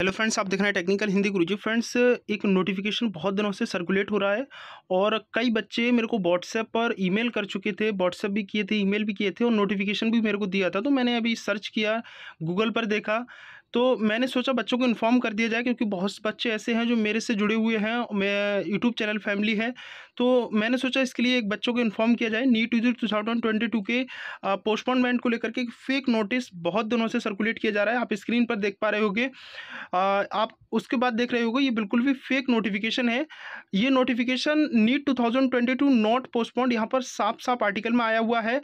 hello friends आप देख रहे हैं टेक्निकल हिंदी गुरु जी फ्रेंड्स एक नोटिफिकेशन बहुत दिनों से सर्कुलेट हो रहा है और कई बच्चे मेरे को व्हाट्सएप पर ईमेल कर चुके थे व्हाट्सएप भी किए थे ईमेल भी किए थे और नोटिफिकेशन भी मेरे को दिया था तो मैंने अभी सर्च किया गूगल पर देखा तो मैंने सोचा बच्चों को इन्फॉर्म कर दिया जाए क्योंकि बहुत से बच्चे ऐसे हैं जो मेरे से जुड़े हुए हैं मैं यूट्यूब चैनल फैमिली है तो मैंने सोचा इसके लिए एक बच्चों को इन्फॉर्म किया जाए NEET UG two thousand twenty two के पोस्टपोनमेंट को लेकर के फेक नोटिस बहुत दिनों से सर्कुलेट किया जा रहा है आप स्क्रीन पर देख पा रहे होगे आप उसके बाद देख रहे होगा ये बिल्कुल भी फेक नोटिफिकेशन है ये नोटिफिकेशन नीट 2022 नॉट पोस्टपोन्ड यहाँ पर साफ साफ आर्टिकल में आया हुआ है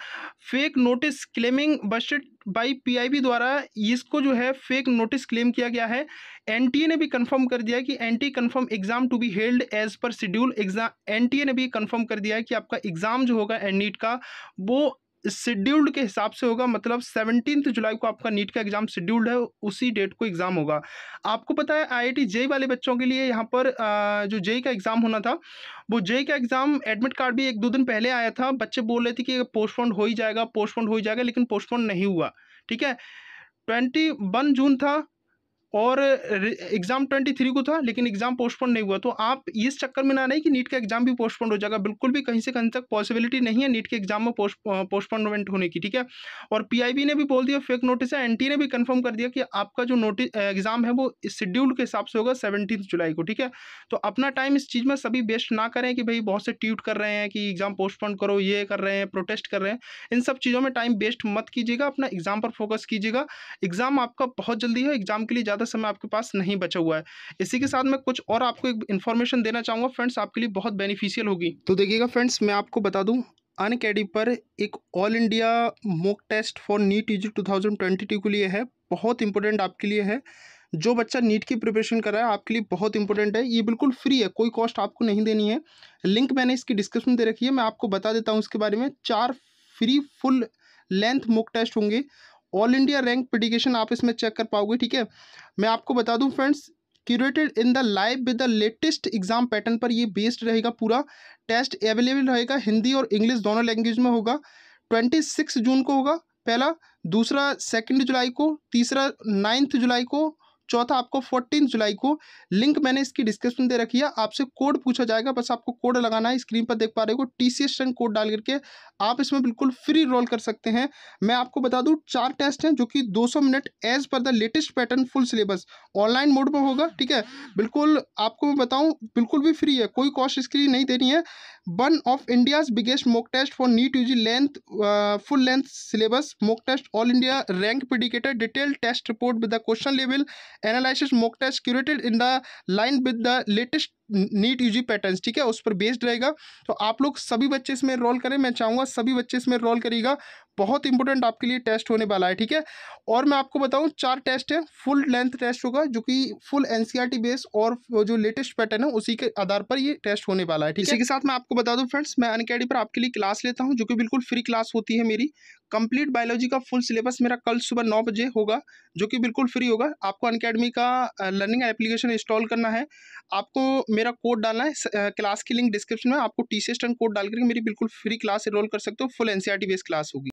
fake notice claiming busted I B द्वारा इसको जो है फेक नोटिस क्लेम किया गया है ए ने भी कन्फर्म कर दिया कि NTA confirm exam to be held as per schedule exam ए ने भी कन्फर्म कर दिया है कि आपका एग्जाम जो होगा नीट e का वो शेड्यूल्ड के हिसाब से होगा मतलब सेवनटीन जुलाई को आपका नीट का एग्जाम शेड्यूल्ड है उसी डेट को एग्जाम होगा आपको पता है आई जेई वाले बच्चों के लिए यहाँ पर जो जेई का एग्जाम होना था वो जेई का एग्जाम एडमिट कार्ड भी एक दो दिन पहले आया था बच्चे बोल रहे थे कि पोस्टपोन हो ही जाएगा पोस्टपोन हो ही जाएगा लेकिन पोस्टपोन नहीं हुआ ठीक है ट्वेंटी वन जून था और एग्ज़ाम ट्वेंटी थ्री को था लेकिन एग्ज़ाम पोस्टपोन नहीं हुआ तो आप इस चक्कर में ना नहीं कि नीट का एग्ज़ाम भी पोस्टपोन हो जाएगा बिल्कुल भी कहीं से कहीं तक पॉसिबिलिटी नहीं है नीट के एग्ज़ाम में पोस्ट पोस्टपोनमेंट होने की ठीक है और पीआईबी ने भी बोल दिया फेक नोटिस है एनटी ने भी कंफर्म कर दिया कि आपका जो नोटिस एग्ज़ाम है वो शेड्यूल के हिसाब से होगा सेवनटीन जुलाई को ठीक है तो अपना टाइम इस चीज़ में सभी वेस्ट ना करें कि भाई बहुत से ट्वीट कर रहे हैं कि एग्ज़ाम पोस्टपोन करो ये कर रहे हैं प्रोटेस्ट कर रहे हैं इन सब चीज़ों में टाइम वेस्ट मत कीजिएगा अपना एग्ज़ाम पर फोकस कीजिएगा एग्ज़ाम आपका बहुत जल्दी है एग्ज़ाम के लिए ज़्यादा ज़्यादा समय आपके पास नहीं बचा हुआ है इसी के साथ मैं कुछ और आपको एक इन्फॉर्मेशन देना चाहूँगा फ्रेंड्स आपके लिए बहुत बेनिफिशियल होगी तो देखिएगा फ्रेंड्स मैं आपको बता दूँ अनकेडी पर एक all India mock test for NEET UG two thousand twenty two के लिए है बहुत इंपॉर्टेंट आपके लिए है जो बच्चा नीट की प्रिपरेशन कर रहा है आपके लिए बहुत इंपॉर्टेंट है ये बिल्कुल फ्री है कोई कॉस्ट आपको नहीं देनी है लिंक मैंने इसकी डिस्क्रिप्शन में दे रखी है मैं आपको बता देता हूँ इसके बारे में चार free full length mock test होंगे ऑल इंडिया रैंक पिटिकेशन आप इसमें चेक कर पाओगे ठीक है मैं आपको बता दूं friends curated in the line with the latest exam pattern पर ये बेस्ड रहेगा पूरा टेस्ट अवेलेबल रहेगा हिंदी और इंग्लिश दोनों लैंग्वेज में होगा ट्वेंटी सिक्स जून को होगा पहला दूसरा सेकेंड जुलाई को तीसरा नाइन्थ जुलाई को चौथा आपको फोर्टीन जुलाई को लिंक मैंने इसकी डिस्क्रिप्शन दे रखी है आपसे कोड पूछा जाएगा बस आपको कोड लगाना है स्क्रीन पर देख पा रहे हो टी सी एस कोड डाल करके आप इसमें बिल्कुल फ्री रोल कर सकते हैं मैं आपको बता दूँ चार टेस्ट हैं जो कि 200 minute as per the latest pattern full syllabus online mode में होगा ठीक है बिल्कुल आपको मैं बताऊँ बिल्कुल भी फ्री है कोई कॉस्ट इसके लिए नहीं देनी है one of India's biggest mock test for NEET UG length full length syllabus mock test all India rank predictor detail test report with the question level analysis mock test curated in the line with the latest NEET UG pattern ठीक है उस पर based रहेगा तो आप लोग सभी बच्चे इसमें रोल करें मैं चाहूँगा सभी बच्चे इसमें रोल करिएगा बहुत इंपॉर्टेंट आपके लिए टेस्ट होने वाला है ठीक है और मैं आपको बताऊँ चार टेस्ट है फुल लेंथ टेस्ट होगा जो कि फुल टी बेस और जो लेटेस्ट पैटर्न है उसी के आधार पर ये टेस्ट होने वाला है ठीक है इसी के साथ मैं आपको बता दूँ फ्रेंड्स मैं अनकेडी पर आपके लिए क्लास लेता हूँ जो कि बिल्कुल फ्री क्लास होती है मेरी कंप्लीट बायोलॉजी का फुल सिलेबस मेरा कल सुबह नौ बजे होगा जो कि बिल्कुल फ्री होगा आपको अनकेडमी का लर्निंग एप्लीकेशन इंस्टॉल करना है आपको मेरा कोड डालना है क्लास की लिंक डिस्क्रिप्शन में आपको टी सी कोड डाल करके मेरी बिल्कुल फ्री क्लास एनरोल कर सकते हो फुल एन बेस्ड क्लास होगी